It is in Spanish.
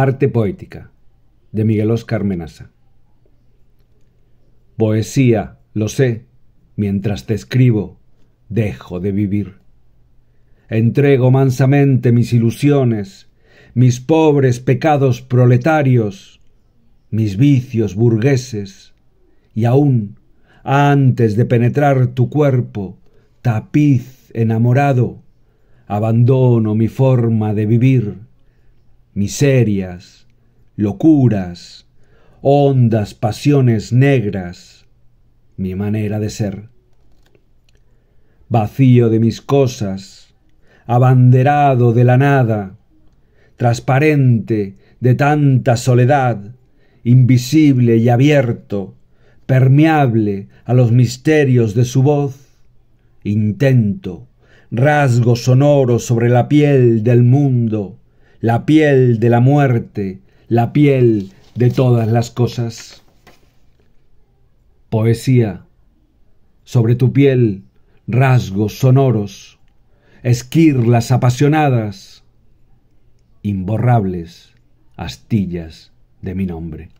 Arte Poética, de Miguel Oscar Menaza. Poesía, lo sé, mientras te escribo, dejo de vivir. Entrego mansamente mis ilusiones, mis pobres pecados proletarios, mis vicios burgueses, y aún, antes de penetrar tu cuerpo, tapiz enamorado, abandono mi forma de vivir miserias, locuras, hondas pasiones negras, mi manera de ser. Vacío de mis cosas, abanderado de la nada, transparente de tanta soledad, invisible y abierto, permeable a los misterios de su voz, intento, rasgo sonoro sobre la piel del mundo, la piel de la muerte, la piel de todas las cosas. Poesía. Sobre tu piel, rasgos sonoros, esquirlas apasionadas, imborrables astillas de mi nombre.